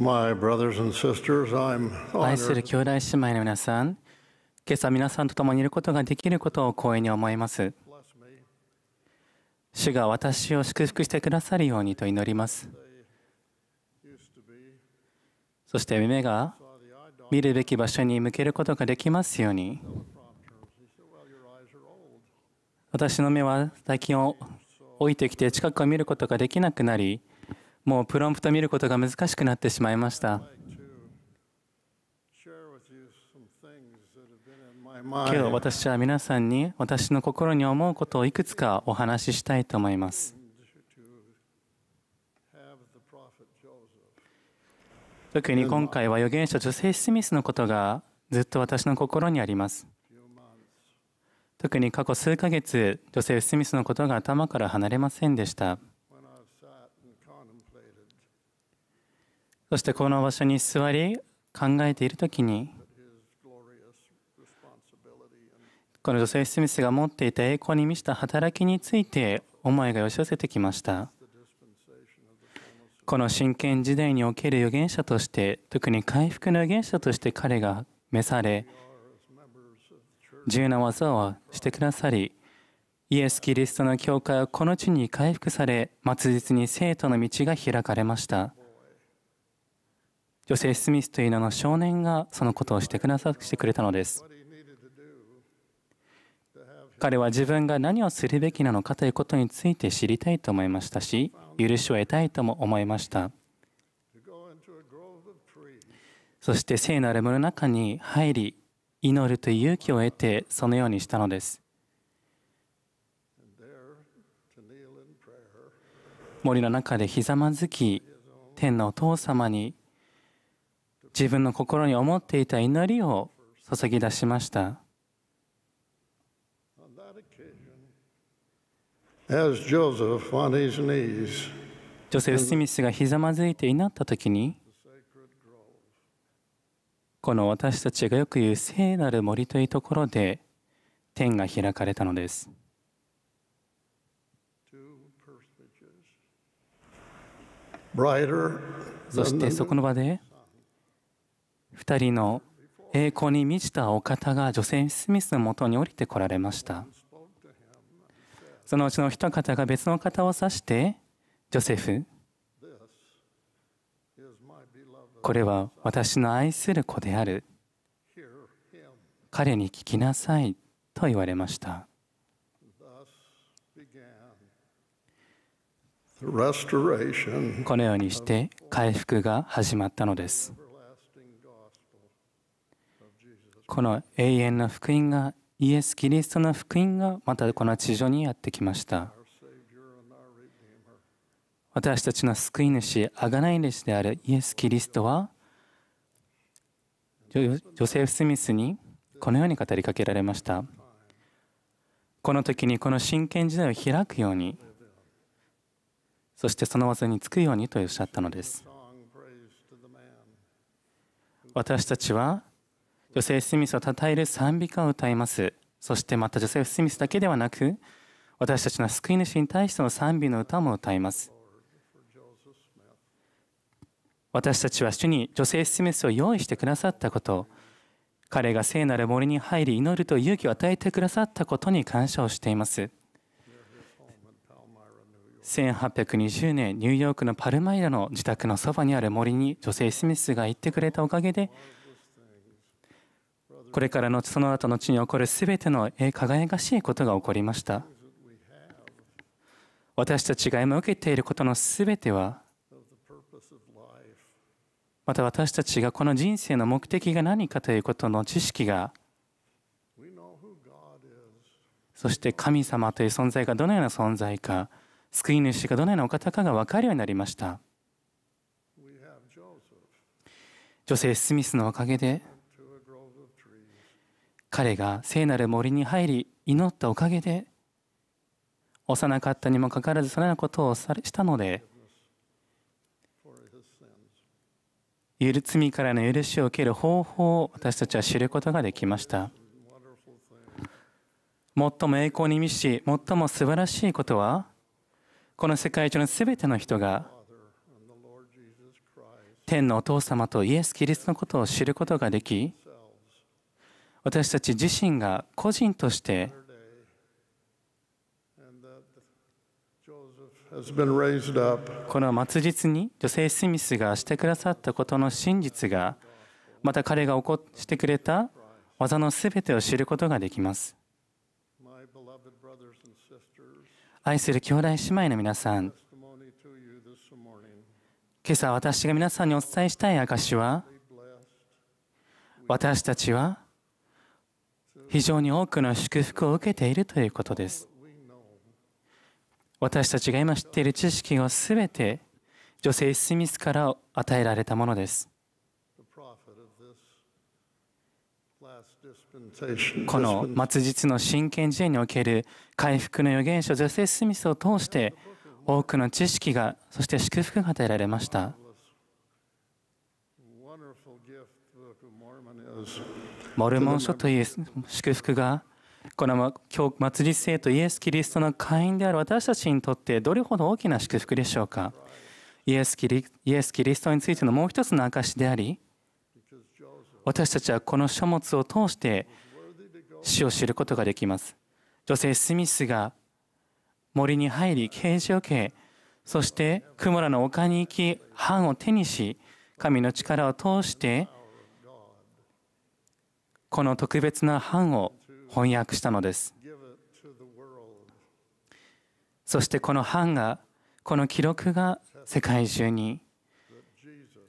愛する兄弟姉妹の皆さん、今朝皆さんと共にいることができることを光栄に思います。主が私を祝福してくださるようにと祈ります。そして目が見るべき場所に向けることができますように。私の目は最近を置いてきて近くを見ることができなくなり、もうプロンプト見ることが難しくなってしまいました。けど私は皆さんに私の心に思うことをいくつかお話ししたいと思います。特に今回は預言者ジョセフ・スミスのことがずっと私の心にあります。特に過去数ヶ月、ジョセフ・スミスのことが頭から離れませんでした。そしてこの場所に座り考えている時にこの女性スミスが持っていた栄光に満ちた働きについて思いが寄せ寄せてきましたこの真剣時代における預言者として特に回復の預言者として彼が召され自由な技をしてくださりイエス・キリストの教会はこの地に回復され末日に生徒の道が開かれました。女性スミスという名の少年がそのことをしてくださってくれたのです彼は自分が何をするべきなのかということについて知りたいと思いましたし許しを得たいとも思いましたそして聖なる森の中に入り祈るという勇気を得てそのようにしたのです森の中でひざまずき天のお父様に自分の心に思っていた祈りを注ぎ出しました。女性スミスがひざまずいて祈った時にこの私たちがよく言う聖なる森というところで天が開かれたのです。そしてそこの場で2人の栄光に満ちたお方が女性スミスのもとに降りてこられましたそのうちの一方が別の方を指してジョセフこれは私の愛する子である彼に聞きなさいと言われましたこのようにして回復が始まったのですこの永遠の福音がイエス・キリストの福音がまたこの地上にやってきました私たちの救い主あがない主であるイエス・キリストはジョセフ・スミスにこのように語りかけられましたこの時にこの真剣時代を開くようにそしてその技につくようにとおっしゃったのです私たちは女性スミスを称える賛美歌を歌います。そしてまた女性スミスだけではなく、私たちの救い主に対しての賛美の歌も歌います。私たちは主に女性スミスを用意してくださったこと、彼が聖なる森に入り祈ると勇気を与えてくださったことに感謝をしています。1820年ニューヨークのパルマイラの自宅のそばにある森に女性スミスが行ってくれたおかげでこれからのその後の地に起こる全ての輝かしいことが起こりました私たちが今受けていることの全てはまた私たちがこの人生の目的が何かということの知識がそして神様という存在がどのような存在か救い主がどのようなお方かが分かるようになりました女性スミスのおかげで彼が聖なる森に入り祈ったおかげで幼かったにもかかわらずそのようなことをしたので罪からの許しを受ける方法を私たちは知ることができました最も栄光に満ち最も素晴らしいことはこの世界中のすべての人が天のお父様とイエス・キリストのことを知ることができ私たち自身が個人としてこの末日に女性スミスがしてくださったことの真実がまた彼が起こしてくれた技のすべてを知ることができます愛する兄弟姉妹の皆さん今朝私が皆さんにお伝えしたい証は私たちは非常に多くの祝福を受けているということです私たちが今知っている知識を全て女性スミスから与えられたものですこの末日の真剣時代における回復の預言者女性スミスを通して多くの知識がそして祝福が与えられましたモルモン書という祝福がこの今祭り生徒イエス・キリストの会員である私たちにとってどれほど大きな祝福でしょうかイエスキリイエスキリストについてのもう一つの証であり私たちはこの書物を通して死を知ることができます女性スミスが森に入り刑事を受けそしてクモラの丘に行き藩を手にし神の力を通してこの特別な版を翻訳したのですそしてこの版がこの記録が世界中に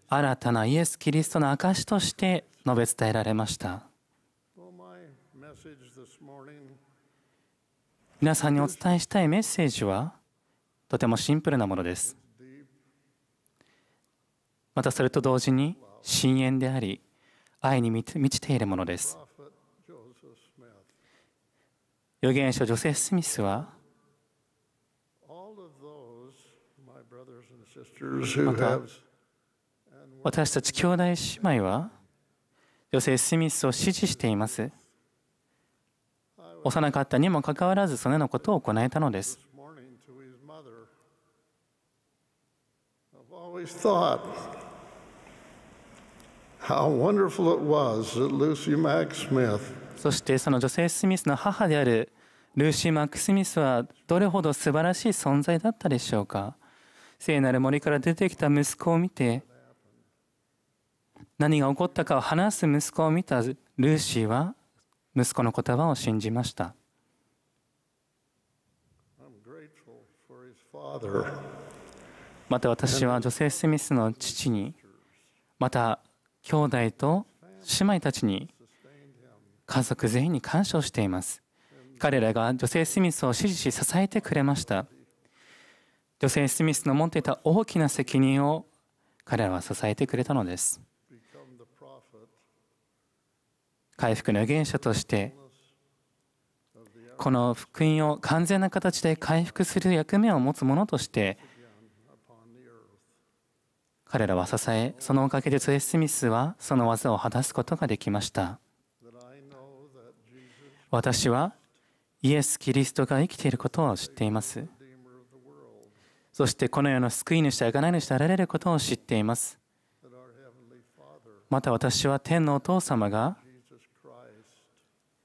新たなイエス・キリストの証として述べ伝えられました皆さんにお伝えしたいメッセージはとてもシンプルなものですまたそれと同時に深淵であり愛に満ちているものです。預言者ジョセスミスはまた私たち兄弟姉妹は女性スミスを支持しています幼かったにもかかわらずそのようなことを行えたのですそしてその女性スミスの母であるルーシー・マック・スミスはどれほど素晴らしい存在だったでしょうか聖なる森から出てきた息子を見て何が起こったかを話す息子を見たルーシーは息子の言葉を信じましたまた私は女性スミスの父にまた兄弟と姉妹たちに家族全員に感謝をしています彼らが女性スミスを支持し支えてくれました女性スミスの持っていた大きな責任を彼らは支えてくれたのです回復の預言者としてこの福音を完全な形で回復する役目を持つ者として彼らは支え、そのおかげでゾエ・スミスはその技を果たすことができました。私はイエス・キリストが生きていることを知っています。そしてこの世の救い主や贖い主であられることを知っています。また私は天のお父様が、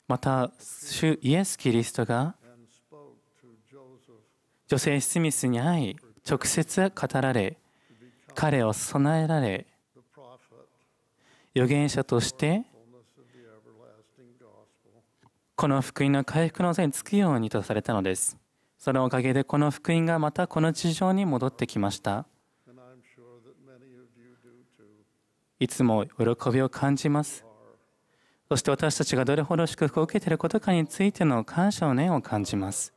また主イエス・キリストが、女性スミスに会い、直接語られ、彼を備えられ預言者としてこの福音の回復の座につくようにとされたのですそのおかげでこの福音がまたこの地上に戻ってきましたいつも喜びを感じますそして私たちがどれほど祝福を受けていることかについての感謝の念を感じます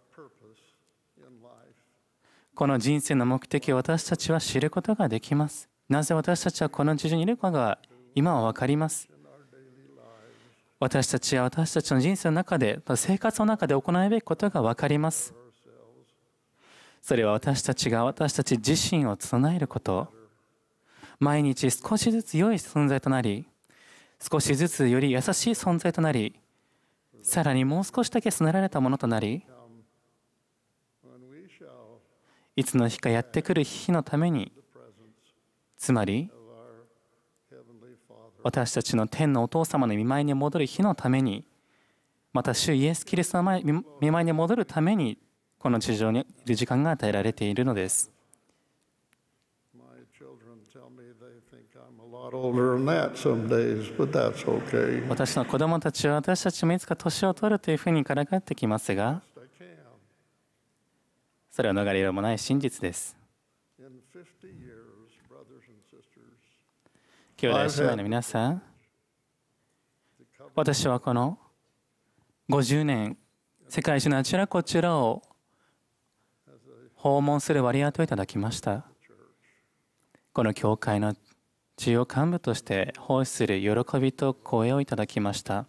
この人生の目的を私たちは知ることができます。なぜ私たちはこの地上にいるかが今は分かります。私たちは私たちの人生の中で、生活の中で行うべきことが分かります。それは私たちが私たち自身を備えること。毎日少しずつ良い存在となり、少しずつより優しい存在となり、さらにもう少しだけ備えられたものとなり、いつの日かやってくる日のためにつまり私たちの天のお父様の見舞いに戻る日のためにまた主イエス・キリストの見舞いに戻るためにこの地上にいる時間が与えられているのです。私の子供たちは私たちもいつか年を取るというふうにからかってきますがそれは逃れようもない真実です。兄弟姉妹の皆さん、私はこの50年、世界中のあちらこちらを訪問する割り当てをいただきました。この教会の中央幹部として奉仕する喜びと声をいただきました。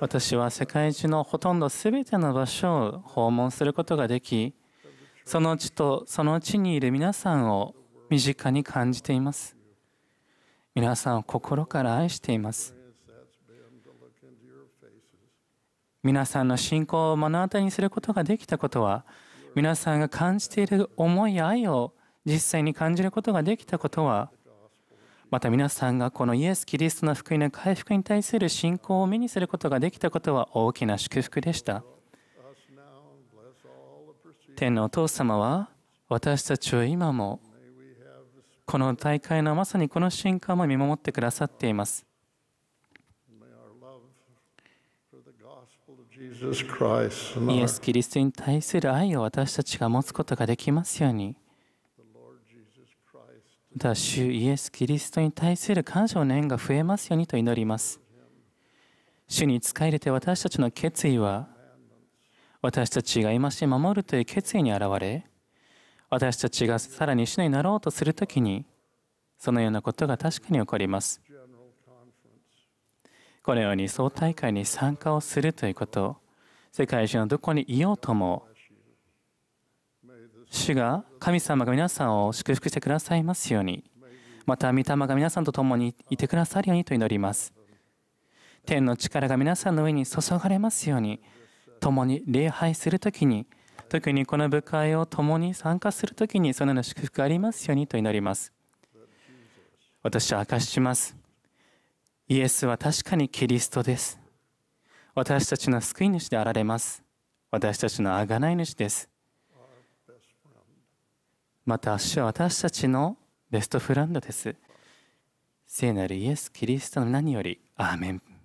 私は世界中のほとんど全ての場所を訪問することができ、その地とその地にいる皆さんを身近に感じています。皆さんを心から愛しています。皆さんの信仰を目の当たりにすることができたことは、皆さんが感じている思いや愛を実際に感じることができたことは、また皆さんがこのイエス・キリストの福音の回復に対する信仰を目にすることができたことは大きな祝福でした。天のお父様は私たちを今もこの大会のまさにこの瞬間も見守ってくださっています。イエス・キリストに対する愛を私たちが持つことができますように。ただ主イエス・キリストに対する感謝の念が増えますようにと祈ります主に仕えれて私たちの決意は私たちが今して守るという決意に現れ私たちがさらに主になろうとするときにそのようなことが確かに起こりますこのように総大会に参加をするということ世界中のどこにいようとも主が神様が皆さんを祝福してくださいますようにまた御霊が皆さんと共にいてくださるようにと祈ります天の力が皆さんの上に注がれますように共に礼拝する時に特にこの部会を共に参加する時にそのような祝福がありますようにと祈ります私は明かししますイエスは確かにキリストです私たちの救い主であられます私たちの贖い主ですまた主は私たちのベストフランドです聖なるイエス・キリストの何よりアーメン